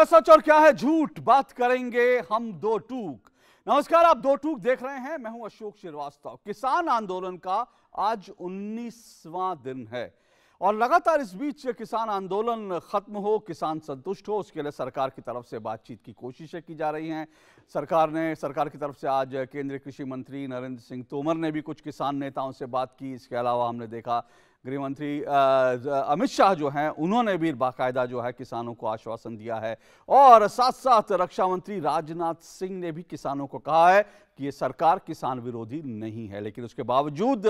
क्या सच और क्या है झूठ बात करेंगे हम दो टूक नमस्कार आप दो टूक देख रहे हैं मैं हूं अशोक श्रीवास्तव किसान आंदोलन का आज 19वां दिन है और लगातार इस बीच किसान आंदोलन खत्म हो किसान संतुष्ट हो उसके लिए सरकार की तरफ से बातचीत की कोशिशें की जा रही हैं सरकार ने सरकार की तरफ से आज केंद्रीय कृषि मंत्री नरेंद्र सिंह तोमर ने भी कुछ किसान नेताओं से बात की इसके अलावा हमने देखा गृहमंत्री अमित शाह जो हैं उन्होंने भी बाकायदा जो है किसानों को आश्वासन दिया है और साथ साथ रक्षा मंत्री राजनाथ सिंह ने भी किसानों को कहा है कि ये सरकार किसान विरोधी नहीं है लेकिन उसके बावजूद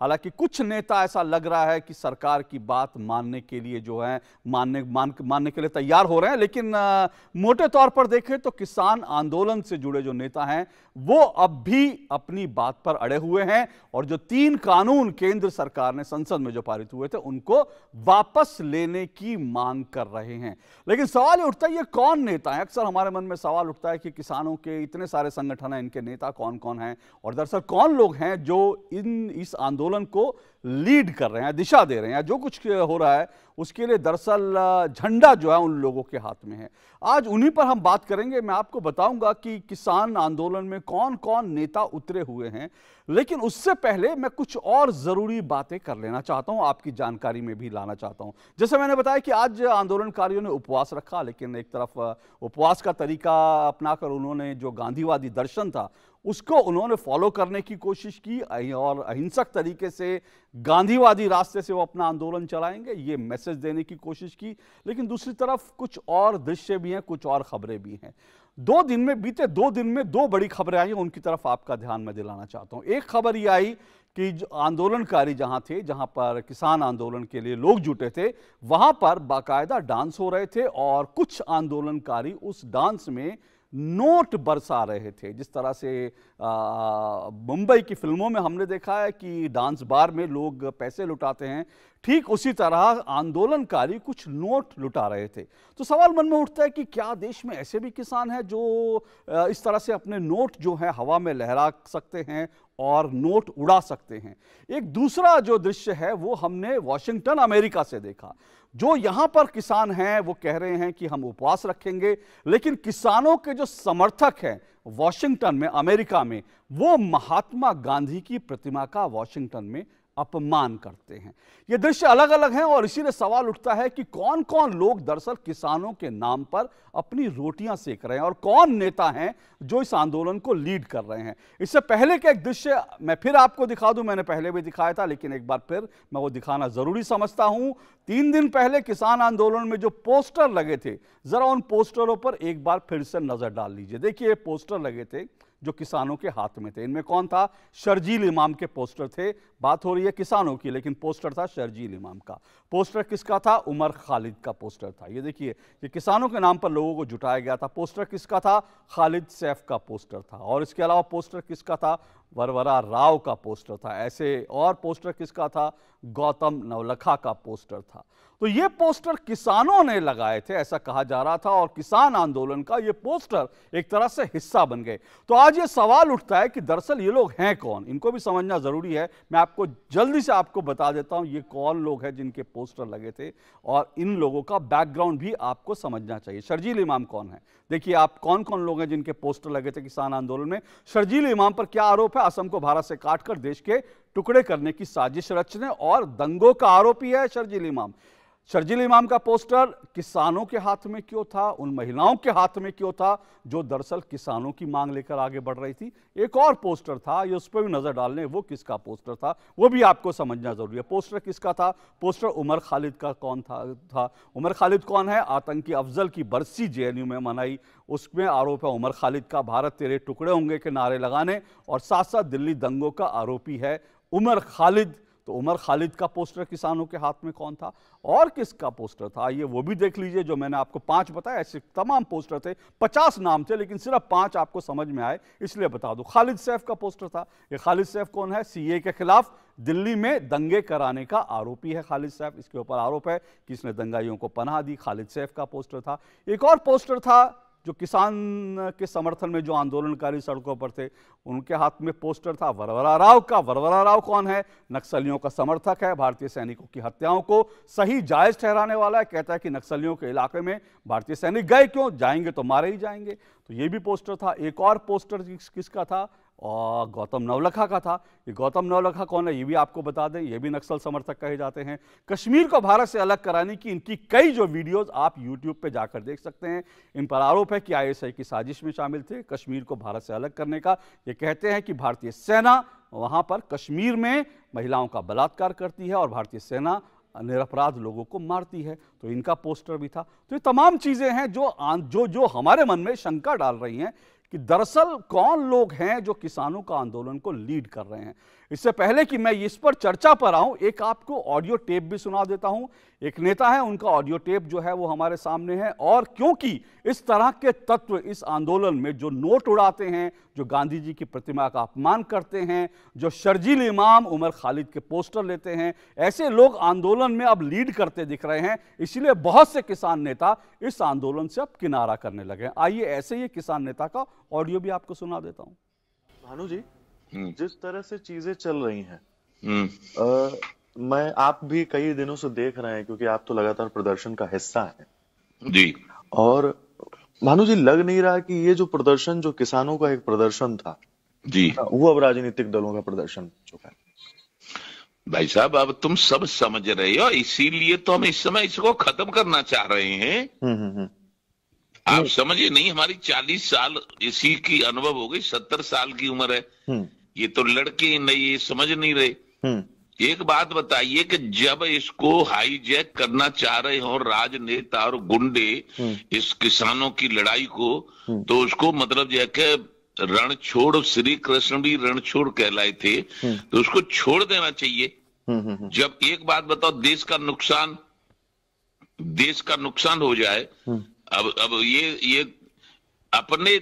हालांकि कुछ नेता ऐसा लग रहा है कि सरकार की बात मानने के लिए जो है मानने मान मानने के लिए तैयार हो रहे हैं लेकिन आ, मोटे तौर पर देखें तो किसान आंदोलन से जुड़े जो नेता हैं वो अब भी अपनी बात पर अड़े हुए हैं और जो तीन कानून केंद्र सरकार ने संसद में जो पारित हुए थे उनको वापस लेने की मांग कर रहे हैं लेकिन सवाल उठता है ये कौन नेता है अक्सर हमारे मन में सवाल उठता है कि किसानों के इतने सारे संगठन हैं इनके नेता नेता कौन कौन हैं और दरअसल कौन लोग हैं जो इन इस आंदोलन को लीड कर रहे हैं दिशा दे रहे हैं जो कुछ हो रहा है उसके लिए दरअसल झंडा जो है उन लोगों के हाथ में है आज उन्हीं पर हम बात करेंगे मैं आपको बताऊंगा कि किसान आंदोलन में कौन कौन नेता उतरे हुए हैं लेकिन उससे पहले मैं कुछ और ज़रूरी बातें कर लेना चाहता हूं आपकी जानकारी में भी लाना चाहता हूं जैसे मैंने बताया कि आज आंदोलनकारियों ने उपवास रखा लेकिन एक तरफ उपवास का तरीका अपनाकर उन्होंने जो गांधीवादी दर्शन था उसको उन्होंने फॉलो करने की कोशिश की और अहिंसक तरीके से गांधीवादी रास्ते से वो अपना आंदोलन चलाएंगे ये मैसेज देने की कोशिश की लेकिन दूसरी तरफ कुछ और दृश्य भी हैं कुछ और खबरें भी हैं दो दिन में बीते दो दिन में दो बड़ी खबरें आई उनकी तरफ आपका ध्यान मैं दिलाना चाहता हूँ एक खबर ये आई कि आंदोलनकारी जहाँ थे जहाँ पर किसान आंदोलन के लिए लोग जुटे थे वहाँ पर बाकायदा डांस हो रहे थे और कुछ आंदोलनकारी उस डांस में नोट बरसा रहे थे जिस तरह से मुंबई की फिल्मों में हमने देखा है कि डांस बार में लोग पैसे लुटाते हैं ठीक उसी तरह आंदोलनकारी कुछ नोट लुटा रहे थे तो सवाल मन में उठता है कि क्या देश में ऐसे भी किसान हैं जो इस तरह से अपने नोट जो हैं हवा में लहरा सकते हैं और नोट उड़ा सकते हैं एक दूसरा जो दृश्य है वो हमने वॉशिंगटन अमेरिका से देखा जो यहाँ पर किसान हैं वो कह रहे हैं कि हम उपवास रखेंगे लेकिन किसानों के जो समर्थक हैं वॉशिंगटन में अमेरिका में वो महात्मा गांधी की प्रतिमा का वॉशिंगटन में अपमान करते हैं ये दृश्य अलग अलग हैं और इसीलिए सवाल उठता है कि कौन कौन लोग दरअसल किसानों के नाम पर अपनी रोटियां सेक रहे हैं और कौन नेता हैं जो इस आंदोलन को लीड कर रहे हैं इससे पहले का एक दृश्य मैं फिर आपको दिखा दूं मैंने पहले भी दिखाया था लेकिन एक बार फिर मैं वो दिखाना ज़रूरी समझता हूं तीन दिन पहले किसान आंदोलन में जो पोस्टर लगे थे ज़रा उन पोस्टरों पर एक बार फिर से नज़र डाल लीजिए देखिए पोस्टर लगे थे जो किसानों के हाथ में थे इनमें कौन था शर्जील इमाम के पोस्टर थे बात हो रही है किसानों की लेकिन पोस्टर था शर्जील इमाम का पोस्टर किसका था उमर खालिद का पोस्टर था ये देखिए ये किसानों के नाम पर लोगों को जुटाया गया था पोस्टर किसका था खालिद सैफ का पोस्टर था और इसके अलावा पोस्टर किसका था वरवरा राव का पोस्टर था ऐसे और पोस्टर किसका था गौतम नवलखा का पोस्टर था तो ये पोस्टर किसानों ने लगाए थे ऐसा कहा जा रहा था और किसान आंदोलन का ये पोस्टर एक तरह से हिस्सा बन गए तो आज ये सवाल उठता है कि दरअसल ये लोग हैं कौन इनको भी समझना ज़रूरी है मैं आपको जल्दी से आपको बता देता हूँ ये कौन लोग हैं जिनके पोस्टर लगे थे और इन लोगों का बैकग्राउंड भी आपको समझना चाहिए शर्जील इमाम कौन है देखिए आप कौन कौन लोग हैं जिनके पोस्टर लगे थे किसान आंदोलन में शर्जील इमाम पर क्या आरोप है में असम को भारत से काटकर देश के टुकड़े करने की साजिश रचने और दंगों का आरोपी है शर्जील इमाम शर्जिल इमाम का पोस्टर किसानों के हाथ में क्यों था उन महिलाओं के हाथ में क्यों था जो दरअसल किसानों की मांग लेकर आगे बढ़ रही थी एक और पोस्टर था ये उस पर भी नज़र डालने वो किसका पोस्टर था वो भी आपको समझना ज़रूरी है पोस्टर किसका था पोस्टर उमर खालिद का कौन था था उमर खालिद कौन है आतंकी अफजल की बरसी जे में मनाई उसमें आरोप है उमर खालिद का भारत तेरे टुकड़े होंगे के नारे लगाने और साथ साथ दिल्ली दंगों का आरोपी है उमर खालिद तो उमर खालिद का पोस्टर किसानों के हाथ में कौन था और किसका पोस्टर था ये वो भी देख लीजिए जो मैंने आपको पांच बताया ऐसे तमाम पोस्टर थे पचास नाम थे लेकिन सिर्फ पांच आपको समझ में आए इसलिए बता दो खालिद सैफ का पोस्टर था ये खालिद सैफ कौन है सीए के खिलाफ दिल्ली में दंगे कराने का आरोपी है खालिद सैफ इसके ऊपर आरोप है कि इसने दंगाइयों को पनाह दी खालिद सैफ का पोस्टर था एक और पोस्टर था जो किसान के समर्थन में जो आंदोलनकारी सड़कों पर थे उनके हाथ में पोस्टर था वरवरा राव का वरवरा राव कौन है नक्सलियों का समर्थक है भारतीय सैनिकों की हत्याओं को सही जायज ठहराने वाला है कहता है कि नक्सलियों के इलाके में भारतीय सैनिक गए क्यों जाएंगे तो मारे ही जाएंगे तो ये भी पोस्टर था एक और पोस्टर किसका था और गौतम नवलखा का था ये गौतम नवलखा कौन है ये भी आपको बता दें ये भी नक्सल समर्थक कहे जाते हैं कश्मीर को भारत से अलग कराने की इनकी कई जो वीडियोस आप यूट्यूब पे जाकर देख सकते हैं इन पर आरोप है कि आईएसआई की साजिश में शामिल थे कश्मीर को भारत से अलग करने का ये कहते हैं कि भारतीय सेना वहाँ पर कश्मीर में महिलाओं का बलात्कार करती है और भारतीय सेना निरपराध लोगों को मारती है तो इनका पोस्टर भी था तो ये तमाम चीज़ें हैं जो जो जो हमारे मन में शंका डाल रही हैं कि दरअसल कौन लोग हैं जो किसानों का आंदोलन को लीड कर रहे हैं इससे पहले कि मैं इस पर चर्चा पर आऊं एक आपको ऑडियो टेप भी सुना देता हूं एक नेता है उनका ऑडियो टेप जो है वो हमारे सामने है और क्योंकि इस तरह के तत्व इस आंदोलन में जो नोट उड़ाते हैं जो गांधी जी की प्रतिमा का अपमान करते हैं जो शर्जील इमाम उमर खालिद के पोस्टर लेते हैं ऐसे लोग आंदोलन में अब लीड करते दिख रहे हैं इसलिए बहुत से किसान नेता इस आंदोलन से अब किनारा करने लगे आइए ऐसे ही किसान नेता का ऑडियो भी आपको सुना देता हूँ भानु जी हम्म। जिस तरह से चीजें चल रही हैं हम्म। मैं आप भी कई दिनों से देख रहे हैं क्योंकि आप तो लगातार प्रदर्शन का हिस्सा हैं जी और भानु जी लग नहीं रहा कि ये जो प्रदर्शन जो किसानों का एक प्रदर्शन था जी हाँ, वो अब राजनीतिक दलों का प्रदर्शन चुका है भाई साहब अब तुम सब समझ रहे हो इसीलिए तो हम इस समय इसको खत्म करना चाह रहे हैं हम्म, आप समझिए नहीं हमारी चालीस साल इसी की अनुभव हो गई सत्तर साल की उम्र है ये तो लड़के नहीं समझ नहीं रहे हम्म। एक बात बताइए कि जब इसको हाईजैक करना चाह रहे हो राजनेता और गुंडे हम्म। इस किसानों की लड़ाई को हम्म। तो उसको मतलब जो है रण छोड़ श्री कृष्ण भी रण छोड़ कहलाए थे तो उसको छोड़ देना चाहिए जब एक बात बताओ देश का नुकसान देश का नुकसान हो जाए अब अब ये ये अपने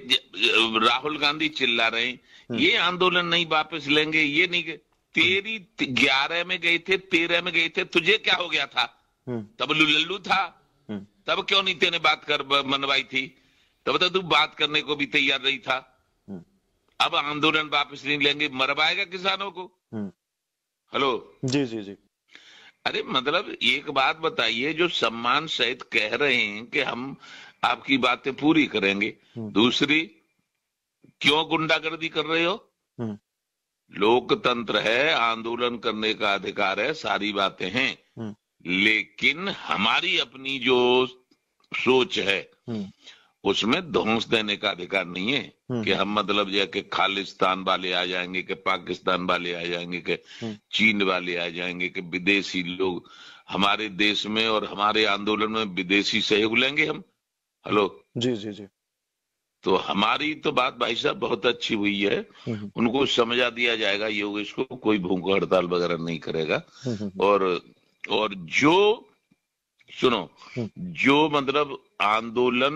राहुल गांधी चिल्ला रहे हम्म। ये आंदोलन नहीं वापस लेंगे ये नहीं तेरी ग्यारह में गए थे तेरह में गए थे तुझे क्या हो गया था हम्म। तब लुल्लू था हम्म। तब क्यों नहीं तेने बात कर मनवाई थी तब तो तू बात करने को भी तैयार नहीं था अब आंदोलन वापस नहीं लेंगे मरवाएगा किसानों को हेलो जी जी जी अरे मतलब एक बात बताइए जो सम्मान सहित कह रहे हैं कि हम आपकी बातें पूरी करेंगे हम्म। दूसरी क्यों गुंडागर्दी कर रहे हो हम्म। लोकतंत्र है आंदोलन करने का अधिकार है सारी बातें हैं हम्म। लेकिन हमारी अपनी जो सोच है उसमें ध्वंस देने का अधिकार नहीं है कि हम मतलब यह कि खालिस्तान वाले आ जाएंगे कि पाकिस्तान वाले आ जाएंगे कि चीन वाले आ जाएंगे कि विदेशी लोग हमारे देश में और हमारे आंदोलन में विदेशी सहयोग लेंगे हम हेलो जी जी जी तो हमारी तो बात भाई साहब बहुत अच्छी हुई है हम्म, हम्म। उनको समझा दिया जाएगा योगेश को कोई भूख हड़ताल वगैरह नहीं करेगा हम्म, और और जो सुनो जो मतलब आंदोलन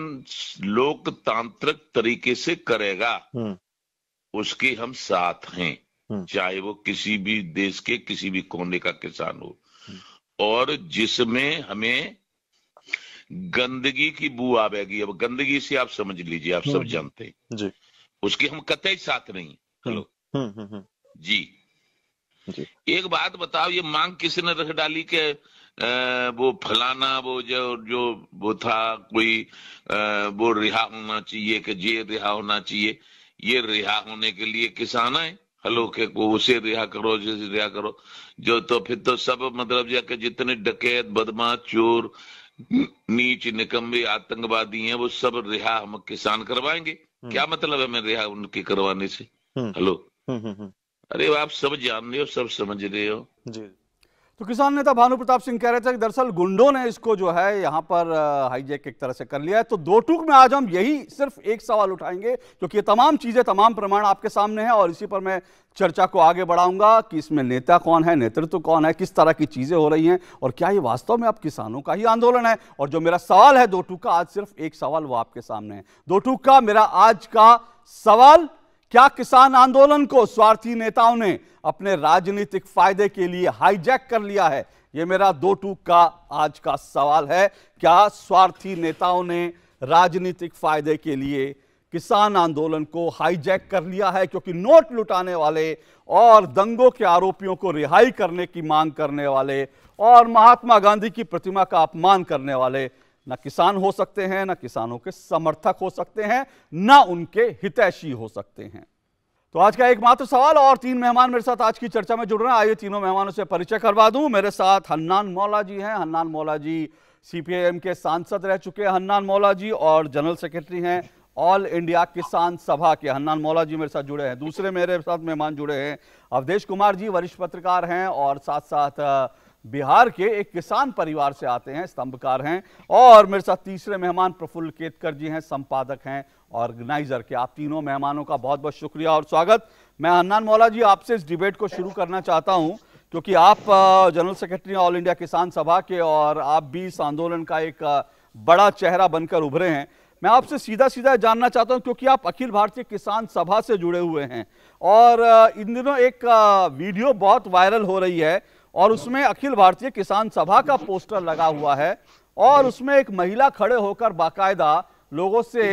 लोकतांत्रिक तरीके से करेगा उसके हम साथ हैं चाहे वो किसी भी देश के किसी भी कोने का किसान हो और जिसमें हमें गंदगी की बू आवेगी अब गंदगी से आप समझ लीजिए आप सब हम्म, जानते हैं जी उसके हम कतई साथ नहीं हम्म, हेलो हम्म, जी जी एक बात बताओ ये मांग किसी ने रख डाली के वो फलाना वो जो जो वो था कोई वो रिहा होना चाहिए कि ये रिहा होना चाहिए ये रिहा होने के लिए किसान आए हेलो के को उसे रिहा करो जिसे रिहा करो जो तो फिर तो सब मतलब जाके जितने डकैत बदमाश चोर नीच निकम्बे आतंकवादी हैं वो सब रिहा हम किसान करवाएंगे हम्म। क्या मतलब है हमें रिहा उनके करवाने से हम्म। हेलो हम्म, अरे आप सब जान रहे हो सब समझ रहे हो तो किसान नेता भानु प्रताप सिंह कह रहे थे कि दरअसल गुंडों ने इसको जो है यहाँ पर हाईजेक एक तरह से कर लिया है तो दो टूक में आज हम यही सिर्फ एक सवाल उठाएंगे क्योंकि ये तमाम चीज़ें तमाम प्रमाण आपके सामने हैं और इसी पर मैं चर्चा को आगे बढ़ाऊंगा कि इसमें नेता कौन है नेतृत्व कौन है किस तरह की चीज़ें हो रही हैं और क्या ये वास्तव में अब किसानों का ही आंदोलन है और जो मेरा सवाल है दो टूक का आज सिर्फ एक सवाल वो आपके सामने है दो टूक का मेरा आज का सवाल क्या किसान आंदोलन को स्वार्थी नेताओं ने अपने राजनीतिक फायदे के लिए हाईजैक कर लिया है ये मेरा दो टूक का आज का सवाल है क्या स्वार्थी नेताओं ने राजनीतिक फायदे के लिए किसान आंदोलन को हाईजैक कर लिया है क्योंकि नोट लुटाने वाले और दंगों के आरोपियों को रिहाई करने की मांग करने वाले और महात्मा गांधी की प्रतिमा का अपमान करने वाले ना किसान हो सकते हैं ना किसानों के समर्थक हो सकते हैं ना उनके हितैषी हो सकते हैं तो आज का एकमात्र सवाल और तीन मेहमान मेरे साथ आज की चर्चा में जुड़ रहे हैं आइए तीनों मेहमानों से परिचय करवा दूं मेरे साथ हन्नान मौला जी हैं हन्नान मौला जी सीपीआईएम के सांसद रह चुके हैं हन्नान मौला जी और जनरल सेक्रेटरी हैं ऑल इंडिया किसान सभा के हन्नान मौला जी मेरे साथ जुड़े हैं दूसरे मेरे साथ मेहमान जुड़े हैं अवधेश कुमार जी वरिष्ठ पत्रकार हैं और साथ साथ बिहार के एक किसान परिवार से आते हैं स्तंभकार हैं और मेरे साथ तीसरे मेहमान प्रफुल्ल केतकर जी हैं संपादक हैं ऑर्गेनाइजर के आप तीनों मेहमानों का बहुत बहुत शुक्रिया और स्वागत मैं अन्नान मौला जी आपसे इस डिबेट को शुरू करना चाहता हूं क्योंकि आप general secretary all India Kisan Sabha के और आप भी इस आंदोलन का एक बड़ा चेहरा बनकर उभरे हैं मैं आपसे सीधा सीधा जानना चाहता हूं क्योंकि आप अखिल भारतीय किसान सभा से जुड़े हुए हैं और इन दिनों एक वीडियो बहुत वायरल हो रही है और उसमें अखिल भारतीय किसान सभा का पोस्टर लगा हुआ है और उसमें एक महिला खड़े होकर बाकायदा लोगों से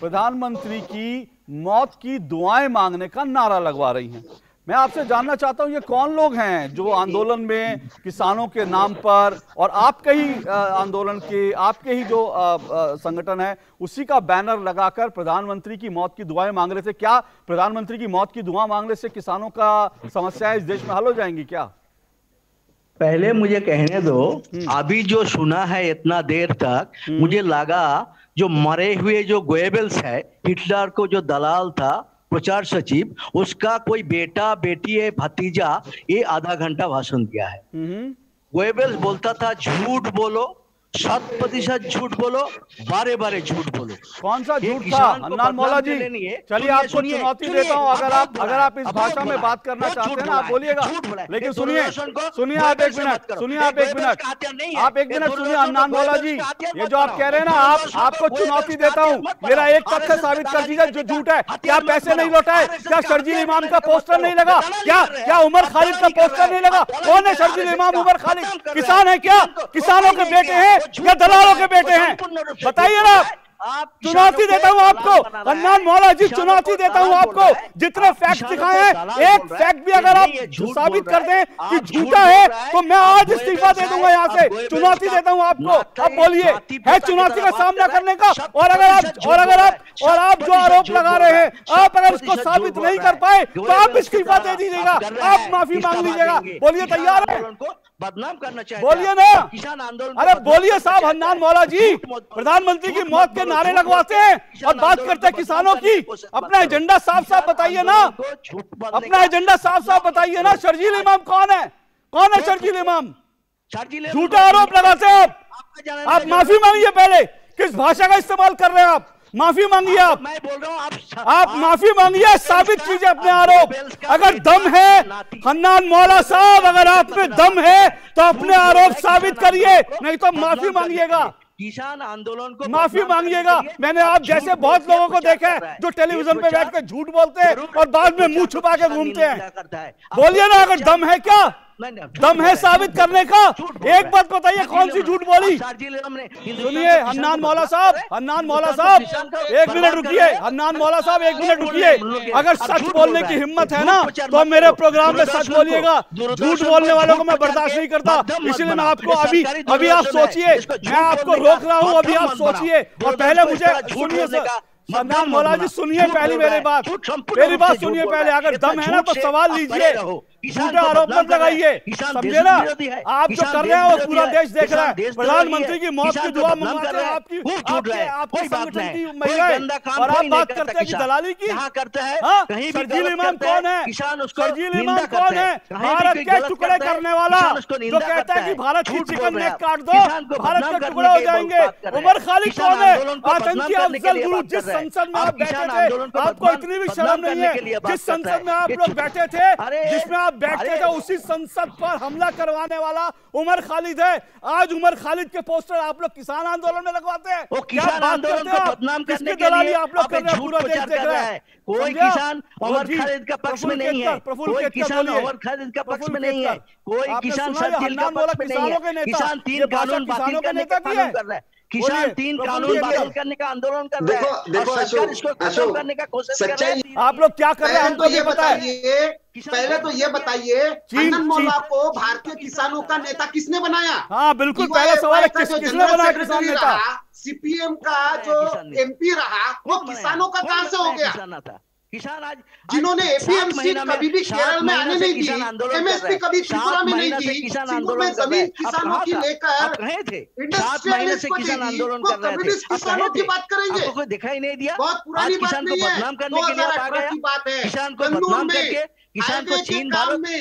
प्रधानमंत्री की मौत की दुआएं मांगने का नारा लगवा रही हैं मैं आपसे जानना चाहता हूं ये कौन लोग हैं जो आंदोलन में किसानों के नाम पर और आपके ही आंदोलन के आपके ही जो संगठन है उसी का बैनर लगाकर प्रधानमंत्री की मौत की दुआएं मांगने से क्या प्रधानमंत्री की मौत की दुआ मांगने से किसानों का समस्याएं इस देश में हल हो जाएंगी क्या पहले हम्म। मुझे कहने दो हम्म। अभी जो सुना है इतना देर तक हम्म। मुझे लगा जो मरे हुए जो गोएबल्स है हिटलर को जो दलाल था प्रचार सचिव उसका कोई बेटा बेटी है भतीजा ये आधा घंटा भाषण दिया है गोएबल्स बोलता था झूठ बोलो शत प्रतिशत झूठ बोलो बारे बारे झूठ बोलो कौन सा झूठ था हन्नान मौला जी चलिए आपको चुनौती देता हूँ अगर आप अगर आप इस भाषा में बात करना चाहते हैं ना आप बोलिएगा लेकिन सुनिए सुनिए आप एक मिनट सुनिए आप एक मिनट आप एक मिनट सुनिए हन्नान मौला जी ये जो आप कह रहे हैं ना आप आपको चुनौती देता हूँ मेरा एक तथ्य साबित कर दीजिए जो झूठ है क्या पैसे नहीं लौटाए क्या शर्जील इमाम का पोस्टर नहीं लगा क्या क्या उमर खालिद का पोस्टर नहीं लगा कौन है शर्जील इमाम उमर खालिद किसान है क्या किसानों के बेटे हैं या दलालों के बेटे हैं बताइए ना आप चुनौती देता हूँ आपको अन्नान मौला जी चुनौती देता हूँ आपको जितने फैक्ट दिखाए हैं एक फैक्ट भी अगर आप साबित कर दें कि झूठा है तो मैं आज इस्तीफा दे दूंगा यहाँ से चुनौती देता हूँ आपको अब बोलिए है चुनौती का सामना करने का और अगर आप और अगर आप और आप जो आरोप लगा रहे हैं आप अगर उसको साबित नहीं कर पाए तो आप इस्तीफा दे दीजिएगा आप माफी मांग लीजिएगा बोलिए तैयार है बदनाम करना चाहिए बोलिए ना किसान आंदोलन अरे बोलिए साहब हन्नान मौला जी प्रधानमंत्री की मौत के नारे लगवाते हैं और बात करते हैं किसानों की अपना एजेंडा साफ साफ बताइए ना अपना एजेंडा साफ साफ बताइए ना शर्जील इमाम कौन है कौन है शर्जील इमाम झूठा आरोप लगाते हैं आप आप माफी मांगिए पहले किस भाषा का इस्तेमाल कर रहे हैं आप माफी मांगिए आप मैं बोल रहा हूँ आप आप माफी मांगिए साबित कीजिए अपने आरोप अगर दम है हन्नान मौला साहब अगर आप में दम है तो अपने आरोप साबित करिए नहीं तो माफी मांगिएगा किसान आंदोलन को माफी मांगिएगा मैंने आप जैसे बहुत लोगों को देखा है जो टेलीविजन पे बैठ कर झूठ बोलते हैं और बाद में मुंह छुपा के घूमते हैं बोलिए ना अगर दम है क्या दम है साबित करने का एक बात बताइए कौन सी झूठ बोली सुनिए हन्नान मौला साहब हन्नान मौला साहब एक मिनट रुकिए हन्नान मौला साहब एक मिनट रुकिए अगर सच बोलने की हिम्मत है ना तो मेरे प्रोग्राम में सच बोलिएगा झूठ बोलने वालों को मैं बर्दाश्त नहीं करता इसीलिए मैं आपको अभी अभी आप सोचिए मैं आपको रोक रहा हूँ अभी आप सोचिए और पहले मुझे सुनिए मौला जी सुनिए पहले मेरी बात मेरी बात सुनिए पहले अगर दम है ना तो सवाल लीजिए झूठा आरोप मत लगाइए समझे ना आप जो कर रहे हैं वो पूरा देश देख रहा है प्रधानमंत्री की मौत की दुआ मंगवाते हैं आपकी आपकी संगठन की महिला और आप बात करते हैं दलाली की करते शर्जील इमाम कौन है शर्जील इमाम कौन है भारत के टुकड़े करने वाला जो कहता है कि भारत की चिकन नेक काट दो भारत के टुकड़े हो जाएंगे उमर खालिद कौन है आतंकी अफजल गुरु जिस संसद में आप बैठे थे आपको इतनी भी शर्म नहीं है जिस संसद में आप लोग बैठे थे जिसमें जहां बैठे थे उसी संसद पर हमला करवाने वाला उमर खालिद है आज उमर खालिद के पोस्टर आप लोग किसान आंदोलन में लगवाते हैं वो किसान आंदोलन को बदनाम करने के लिए आप लोग कर रहे हैं पूरा देश देख रहा है कोई किसान उमर खालिद का पक्ष में नहीं है कोई किसान उमर खालिद का पक्ष में नहीं है कोई किसान किसानों के है किसान तीन कानून बातिल करने का काम कर रहा है किसान तीन कानून पारित करने का आंदोलन कर रहे हैं देखो सरकार इसको खत्म करने का कोशिश कर रहे हैं आप लोग क्या कर रहे हैं हमको तो ये बताइए पहले तो ये बताइए आनंद मौला को भारतीय किसानों का नेता किसने बनाया हाँ बिल्कुल पहला सवाल है किस, किसने बनाया किसान नेता सीपीएम का जो एमपी रहा वो किसानों का कहां से हो गया किसान आज जिन्होंने एपीएमसी कभी भी केरल में आने नहीं दी एमएसपी कभी त्रिपुरा में नहीं दी किसान आंदोलन जमीन किसानों की लेकर सात महीने से किसान आंदोलन कर रहे थे किसानों की बात करेंगे आपको दिखाई नहीं दिया बहुत पुरानी बात किसान को बदनाम करने के लिए आ गया किसान को बदनाम करके किसान को चीन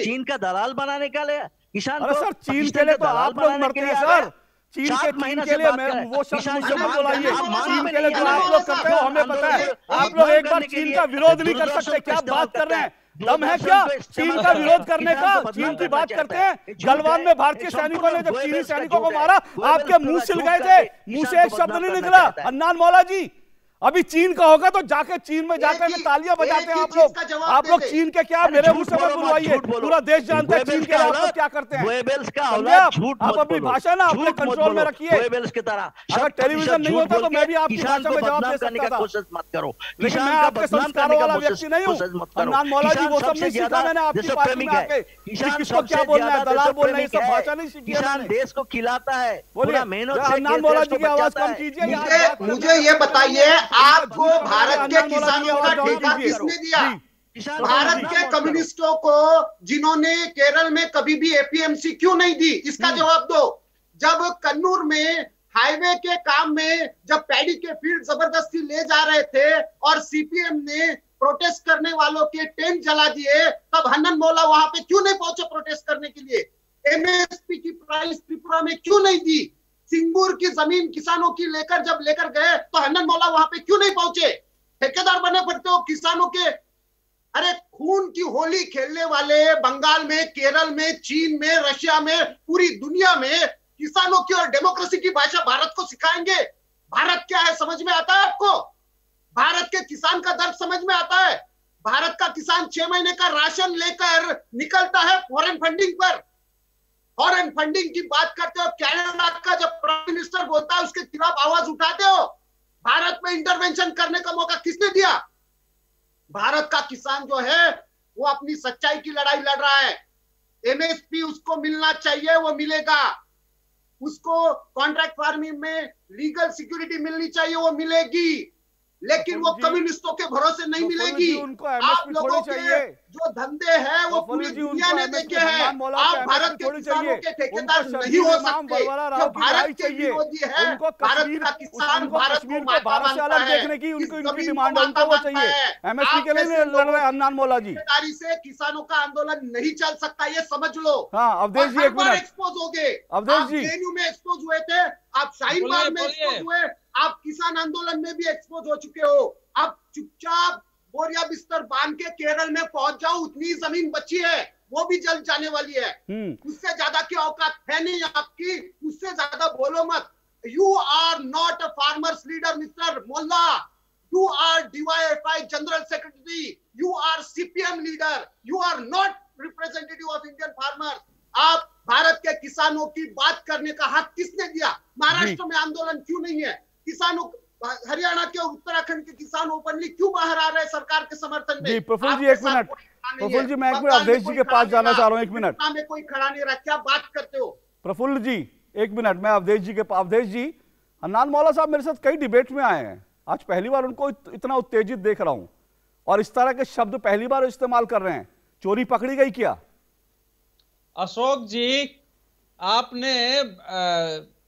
चीन का दलाल बनाने का लिया किसान को चीन के लिए तो दलाल बनाने के लिए सर चीन के चीन के लिए मैं वो शब्द मुझसे मत बोलाइए चीन के लिए आप लोग करते हो हमें पता है आप लोग एक बार चीन का विरोध नहीं कर सकते क्या बात कर रहे हैं दम है क्या चीन का विरोध करने का चीन की बात करते हैं गलवान में भारतीय सैनिकों ने जब चीनी सैनिकों को मारा आपके मुंह सिल गए थे मुंह से एक शब्द नहीं निकला अन्नान मौला जी अभी चीन का होगा तो जाके चीन में जाकर में तालियां बजाते हैं आप लोग आप लोग चीन के क्या मेरे मुंह से मत बुलवाइए पूरा देश जानता है चीन के औलाद क्या करते हैं आप अपनी भाषा ना अपने कंट्रोल में रखिए अगर टेलीविजन नहीं होता तो मैं भी आपकी भाषा में जवाब दे सकता था कोशिश मत करो लेकिन मैं आपके संस्कारों वाला व्यक्ति नहीं हूँ मौला जी वो सब नहीं सीखा मैंने आपकी पार्टी में आके किसको क्या बोलना है दलाल बोलना है सब भाषा नहीं सीखी किसान देश को खिलाता है बोलिए मौला जी की आवाज कम कीजिए मुझे ये बताइए आपको भारत के किसानों का ठेका किसने दिया भारत के कम्युनिस्टों को जिन्होंने केरल में कभी भी एपीएमसी क्यों नहीं दी इसका हम्म। जवाब दो जब कन्नूर में हाईवे के काम में जब पैडी के फील्ड जबरदस्ती ले जा रहे थे और सीपीएम ने प्रोटेस्ट करने वालों के टेंट जला दिए तब हनन मोला वहां पे क्यों नहीं पहुंचे प्रोटेस्ट करने के लिए एमएसपी की प्राइस त्रिपुरा में क्यों नहीं दी सिंगूर की जमीन किसानों की लेकर जब लेकर गए तो हनन मौला वहां पे क्यों नहीं पहुंचे ठेकेदार बने पड़ते हो किसानों के अरे खून की होली खेलने वाले बंगाल में केरल में चीन में रशिया में पूरी दुनिया में किसानों की और डेमोक्रेसी की भाषा भारत को सिखाएंगे भारत क्या है समझ में आता है आपको भारत के किसान का दर्द समझ में आता है भारत का किसान छह महीने का राशन लेकर निकलता है फॉरेन फंडिंग पर फॉरेन फंडिंग की बात करते हो कैनेडा का जब प्राइम मिनिस्टर बोलता है उसके खिलाफ आवाज उठाते हो भारत में इंटरवेंशन करने का मौका किसने दिया भारत का किसान जो है वो अपनी सच्चाई की लड़ाई लड़ रहा है एमएसपी उसको मिलना चाहिए वो मिलेगा उसको कॉन्ट्रैक्ट फार्मिंग में लीगल सिक्योरिटी मिलनी चाहिए वो मिलेगी लेकिन वो कम्युनिस्टों के भरोसे नहीं तो मिलेगी आप लोगों के जो धंधे हैं वो तो पूरी दुनिया ने देखे हैं आप भारत के किसानों के ठेकेदार नहीं हो सकते जो भारत के विरोधी है भारत का किसान भारत को भारत से अलग देखने की उनको इनकी डिमांड उनको वो चाहिए एमएसपी के लिए लड़ रहे हरनान मोला जी से किसानों का आंदोलन नहीं चल सकता ये समझ लो हाँ अवधेश जी एक मिनट एक्सपोज हो गए अवधेश जी में एक्सपोज हुए थे आप शाहीन बाग में एक्सपोज हुए आप किसान आंदोलन में भी एक्सपोज हो चुके हो आप चुपचाप बोरिया बिस्तर बांध के केरल में पहुंच जाओ उतनी जमीन बची है वो भी जल जाने वाली है हम्म। उससे ज्यादा की औकात है नहीं आपकी उससे ज्यादा बोलो मत you are not a farmers leader mister Mollah you are DY general secretary you are CPM leader you are not representative of Indian farmers. आप भारत के किसानों की बात करने का हक किसने दिया महाराष्ट्र में आंदोलन क्यों नहीं है किसानों हरियाणा के उत्तराखंड के किसान ओपनली क्यों बाहर आ रहे हैं सरकार के समर्थन में प्रफुल जी एक मिनट प्रफुल जी मैं एक मिनट अवधेश जी के पास जाना चाह रहा हूँ एक मिनट में कोई खड़ा नहीं रहा क्या बात करते हो प्रफुल्ल जी एक मिनट मैं अवधेश जी के अवधेश जी हनान मौला साहब मेरे साथ कई डिबेट में आए हैं आज पहली बार उनको इतना उत्तेजित देख रहा हूं और इस तरह के शब्द पहली बार इस्तेमाल कर रहे हैं चोरी पकड़ी गई क्या अशोक जी आपने आ...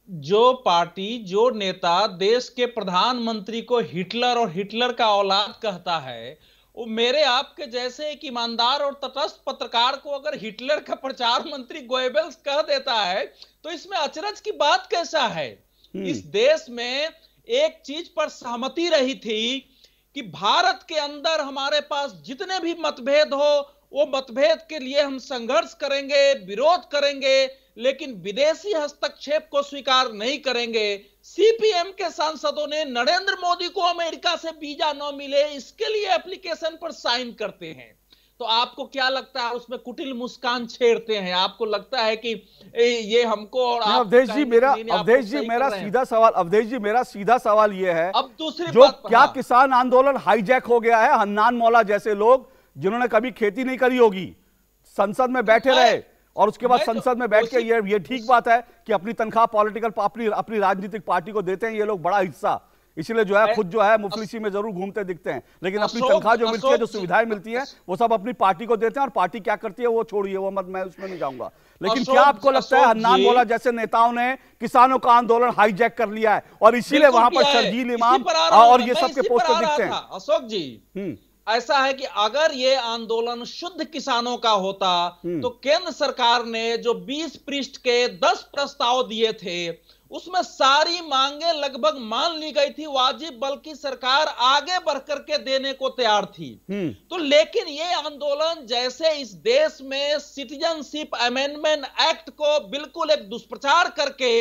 जो पार्टी जो नेता देश के प्रधानमंत्री को हिटलर और हिटलर का औलाद कहता है वो मेरे आपके जैसे एक ईमानदार और तटस्थ पत्रकार को अगर हिटलर का प्रचार मंत्री गोएबल्स कह देता है तो इसमें अचरज की बात कैसा है हम्म। इस देश में एक चीज पर सहमति रही थी कि भारत के अंदर हमारे पास जितने भी मतभेद हो वो मतभेद के लिए हम संघर्ष करेंगे विरोध करेंगे लेकिन विदेशी हस्तक्षेप को स्वीकार नहीं करेंगे सीपीएम के सांसदों ने नरेंद्र मोदी को अमेरिका से वीजा न मिले इसके लिए एप्लीकेशन पर साइन करते हैं तो आपको क्या लगता है उसमें कुटिल मुस्कान छेड़ते हैं आपको लगता है कि ये हमको और आप अवधेश जी मेरा अवधेश जी मेरा सीधा सवाल अवधेश जी मेरा सीधा सवाल ये है अब दूसरी जो बात क्या हाँ। किसान आंदोलन हाईजैक हो गया है हन्नान मौला जैसे लोग जिन्होंने कभी खेती नहीं करी होगी संसद में बैठे रहे और उसके बाद तो संसद में बैठ के ये ये ठीक बात है कि अपनी तनख्वाह पॉलिटिकल अपनी अपनी राजनीतिक पार्टी को देते हैं ये लोग बड़ा हिस्सा इसलिए जो है खुद जो है मुफलिसी में जरूर घूमते दिखते हैं लेकिन अपनी तनख्वाह जो मिलती है जो सुविधाएं मिलती है वो सब अपनी पार्टी को देते हैं और पार्टी क्या करती है वो छोड़िए वो मत मैं उसमें नहीं जाऊंगा लेकिन क्या आपको लगता है हन्नान बोला जैसे नेताओं ने किसानों का आंदोलन हाईजैक कर लिया है और इसीलिए वहां पर शर्जील इमाम और ये सबके पोस्टर दिखते हैं अशोक जी हम्म। ऐसा है कि अगर ये आंदोलन शुद्ध किसानों का होता हम्म। तो केंद्र सरकार ने जो 20 पृष्ठ के 10 प्रस्ताव दिए थे उसमें सारी मांगे लगभग मान ली गई थी वाजिब बल्कि सरकार आगे बढ़ करके देने को तैयार थी हम्म। तो लेकिन ये आंदोलन जैसे इस देश में सिटीजनशिप अमेंडमेंट एक्ट को बिल्कुल एक दुष्प्रचार करके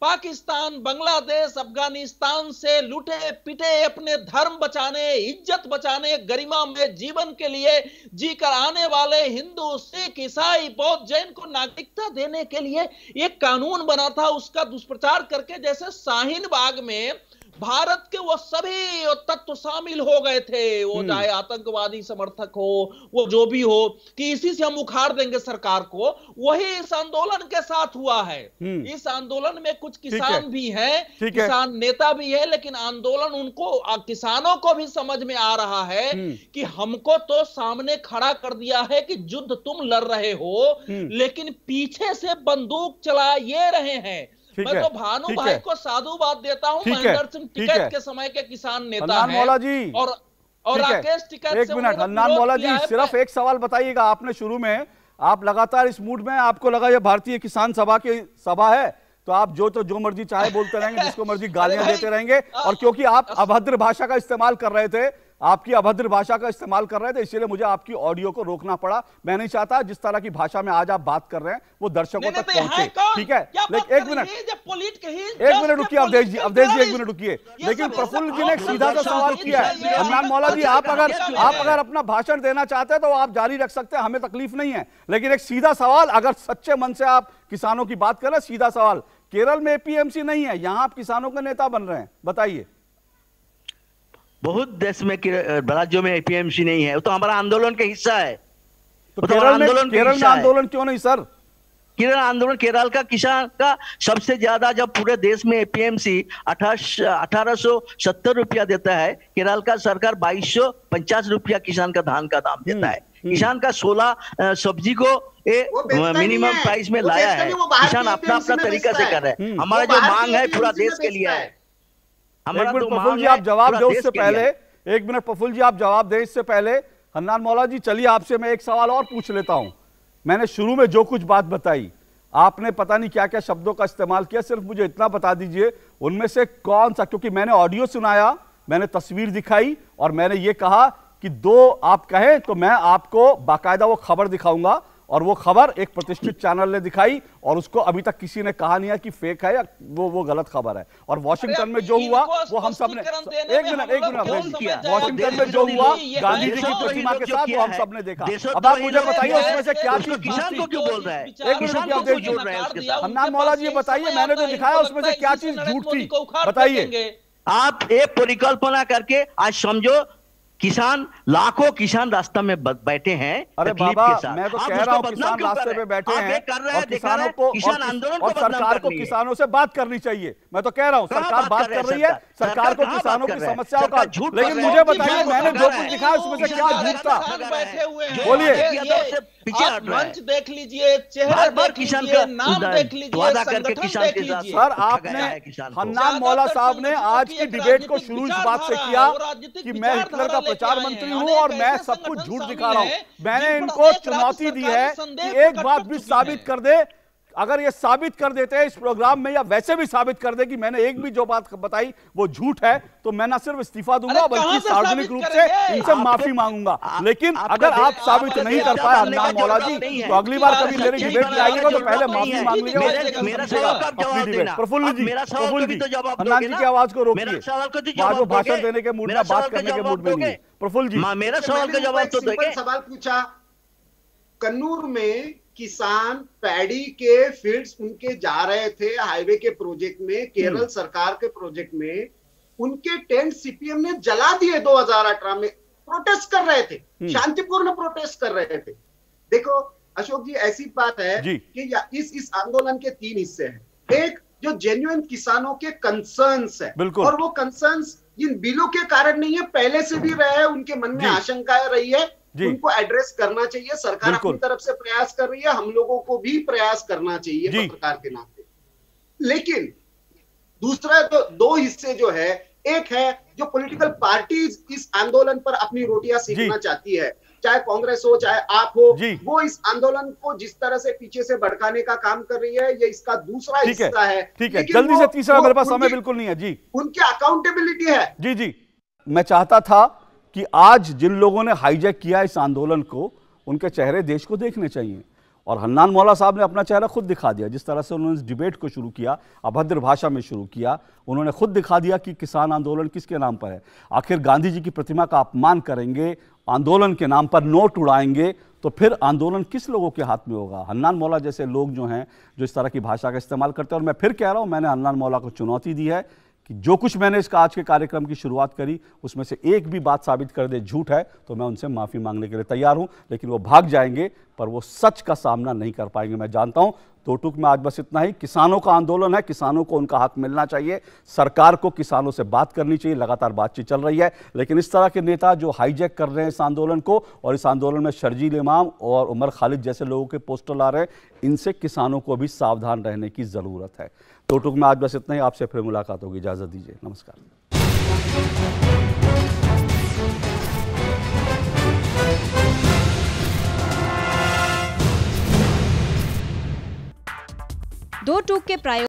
पाकिस्तान बांग्लादेश अफगानिस्तान से लुटे पिटे अपने धर्म बचाने इज्जत बचाने गरिमा में जीवन के लिए जीकर आने वाले हिंदू सिख ईसाई बौद्ध जैन को नागरिकता देने के लिए एक कानून बना था उसका दुष्प्रचार करके जैसे शाहीन बाग में भारत के वो सभी तत्व शामिल हो गए थे वो हम्म। चाहे आतंकवादी समर्थक हो वो जो भी हो कि इसी से हम उखाड़ देंगे सरकार को वही इस आंदोलन के साथ हुआ है हम्म। इस आंदोलन में कुछ किसान है, भी हैं किसान है। नेता भी है लेकिन आंदोलन उनको किसानों को भी समझ में आ रहा है हम्म। कि हमको तो सामने खड़ा कर दिया है कि युद्ध तुम लड़ रहे हो लेकिन पीछे से बंदूक चला ये रहे हैं ठीक है तो भानु भाई को बात देता हूँ महेंद्र सिंह ठीक के समय के किसान नेता मौला जी और और राकेश टिकैत एक मिनट हल्लान मौला जी सिर्फ एक सवाल बताइएगा आपने शुरू में आप लगातार इस मूड में आपको लगा ये भारतीय किसान सभा की सभा है तो आप जो तो जो मर्जी चाहे बोलते रहेंगे जिसको मर्जी गालियां देते रहेंगे और क्योंकि आप अभद्र भाषा का इस्तेमाल कर रहे थे आपकी अभद्र भाषा का इस्तेमाल कर रहे थे इसलिए मुझे आपकी ऑडियो को रोकना पड़ा मैं नहीं चाहता जिस तरह की भाषा में आज आप बात कर रहे हैं वो दर्शकों तक पहुंचे ठीक है लेकिन एक मिनट एक मिनट रुकिए अवधेश जी अवधेश जी एक मिनट रुकिए लेकिन प्रफुल्ल जी ने सीधा सा सवाल किया है हनुमान मौला जी आप अगर आप अगर अपना भाषण देना चाहते हैं तो आप जारी रख सकते हैं हमें तकलीफ नहीं है लेकिन एक सीधा सवाल अगर सच्चे मन से आप किसानों की बात करें सीधा सवाल केरल में एपीएमसी नहीं है यहां आप किसानों के नेता बन रहे हैं बताइए बहुत देश में राज्यों में एपीएमसी नहीं है वो तो हमारा आंदोलन का हिस्सा है तो केरल तो आंदोलन केरल में आंदोलन क्यों नहीं सर केरल आंदोलन केरल का किसान का सबसे ज्यादा जब पूरे देश में एपीएमसी अठारह सौ सत्तर रुपया देता है केरल का सरकार बाईस सौ रुपया किसान का धान का दाम देता है हम्म, हम्म। किसान का सोलह सब्जी को मिनिमम प्राइस में लाया है किसान अपना अपना तरीका से कर रहे हैं हम्म। हमारा जो मांग है पूरा देश के लिए है तो एक मिनट प्रफुल जी आप जवाब दें उससे पहले एक मिनट प्रफुल जी आप जवाब दें इससे पहले हन्नान मौला जी चलिए आपसे मैं एक सवाल और पूछ लेता हूं मैंने शुरू में जो कुछ बात बताई आपने पता नहीं क्या क्या शब्दों का इस्तेमाल किया सिर्फ मुझे इतना बता दीजिए उनमें से कौन सा क्योंकि मैंने ऑडियो सुनाया मैंने तस्वीर दिखाई और मैंने ये कहा कि दो आप कहें तो मैं आपको बाकायदा वो खबर दिखाऊंगा और वो खबर एक प्रतिष्ठित चैनल ने दिखाई और उसको अभी तक किसी ने कहा नहीं है कि फेक है या वो वो गलत खबर है और वॉशिंगटन में जो हुआ वो हम सब ने एक मिनट एक मिनट वॉशिंगटन में जो हुआ तो गांधी जी की प्रतिमा के साथ वो हम सब ने देखा अब आप मुझे बताइए उसमें से क्या चीज किसान को क्यों बोल रहा है एक मिनट हमनान मौला जी बताइए मैंने तो दिखाया उसमें से क्या चीज झूठ थी बताइए आप एक परिकल्पना करके आज समझो किसान लाखों किसान रास्ता में बैठे हैं अरे बाबा मैं तो कह रहा हूँ किसान रास्ते में बैठे हैं और किसानों को किसान आंदोलन और सरकार को किसानों से बात करनी चाहिए मैं तो कह रहा हूँ सरकार बात कर रही है सरकार को किसानों की समस्याओं का झूठ लेकिन मुझे बताइए मैंने जो कुछ लिखा है उसमें से क्या झूठ था बोलिए तो मंच देख लीजिए चेहरा देख लीजिए नाम देख लीजिए सर आपने हन्नान मौला साहब तो ने आज की डिबेट को शुरू इस बात से किया कि मैं हिटलर का प्रचार मंत्री हूँ और मैं सब कुछ झूठ दिखा रहा हूँ मैंने इनको चुनौती दी है कि एक बात भी साबित कर दे अगर ये साबित कर देते हैं इस प्रोग्राम में या वैसे भी साबित कर दे कि मैंने एक भी जो बात बताई वो झूठ है तो मैं ना सिर्फ इस्तीफा दूंगा बल्कि सार्वजनिक रूप से इनसे माफी मांगूंगा लेकिन अगर आप साबित नहीं कर पाए हरनाम मौला जी तो अगली बार कभी मेरे डिबेट में आएंगे तो पहले माफी मांग लीजिए प्रफुल्ल जी प्रफुल्ल जी हरनाम तो जी की आवाज को रोकिए आज वो भाषण देने के मूड में बात करने के मूड में प्रफुल्ल जी मेरा अच्छा, सवाल का जवाब तो सवाल पूछा कन्नूर में किसान पैडी के फील्ड्स उनके जा रहे थे हाईवे के प्रोजेक्ट में केरल हम्म। सरकार के प्रोजेक्ट में उनके टेंट सीपीएम ने जला दिए 2018 में प्रोटेस्ट कर रहे थे हम्म। शांतिपूर्ण प्रोटेस्ट कर रहे थे देखो अशोक जी ऐसी बात है कि इस इस आंदोलन के तीन हिस्से हैं एक जो जेन्युन किसानों के कंसर्न्स है और वो कंसर्न्स इन बिलों के कारण नहीं है पहले से भी रहे उनके मन में आशंकाएं रही है उनको एड्रेस करना चाहिए सरकार अपनी तरफ से प्रयास कर रही है हम लोगों को भी प्रयास करना चाहिए पत्रकार के नाते लेकिन दूसरा तो दो हिस्से जो है एक है जो पॉलिटिकल पार्टीज इस आंदोलन पर अपनी रोटियां सीखना चाहती है चाहे कांग्रेस हो चाहे आप हो वो इस आंदोलन को जिस तरह से पीछे से भड़काने का काम कर रही है ये इसका दूसरा हिस्सा है ठीक है जल्दी से तीसरा मेरे पास समय बिल्कुल नहीं है जी उनकी अकाउंटेबिलिटी है जी जी मैं चाहता था कि आज जिन लोगों ने हाईजैक किया इस आंदोलन को उनके चेहरे देश को देखने चाहिए और हन्नान मौला साहब ने अपना चेहरा खुद दिखा दिया जिस तरह से उन्होंने इस डिबेट को शुरू किया अभद्र भाषा में शुरू किया उन्होंने खुद दिखा दिया कि किसान आंदोलन किसके नाम पर है आखिर गांधी जी की प्रतिमा का अपमान करेंगे आंदोलन के नाम पर नोट उड़ाएंगे तो फिर आंदोलन किस लोगों के हाथ में होगा हन्नान मौला जैसे लोग जो हैं जो इस तरह की भाषा का इस्तेमाल करते हैं और मैं फिर कह रहा हूँ मैंने हन्नान मौला को चुनौती दी है कि जो कुछ मैंने इसका आज के कार्यक्रम की शुरुआत करी उसमें से एक भी बात साबित कर दे झूठ है तो मैं उनसे माफ़ी मांगने के लिए तैयार हूं लेकिन वो भाग जाएंगे पर वो सच का सामना नहीं कर पाएंगे मैं जानता हूं तो टुक में आज बस इतना ही किसानों का आंदोलन है किसानों को उनका हक मिलना चाहिए सरकार को किसानों से बात करनी चाहिए लगातार बातचीत चल रही है लेकिन इस तरह के नेता जो हाईजैक कर रहे हैं इस आंदोलन को और इस आंदोलन में शर्जील इमाम और उमर खालिद जैसे लोगों के पोस्टर ला रहे हैं इनसे किसानों को भी सावधान रहने की ज़रूरत है तो टुक में आज बस इतना ही आपसे फिर मुलाकात होगी इजाज़त दीजिए नमस्कार दो टूक के प्रायोग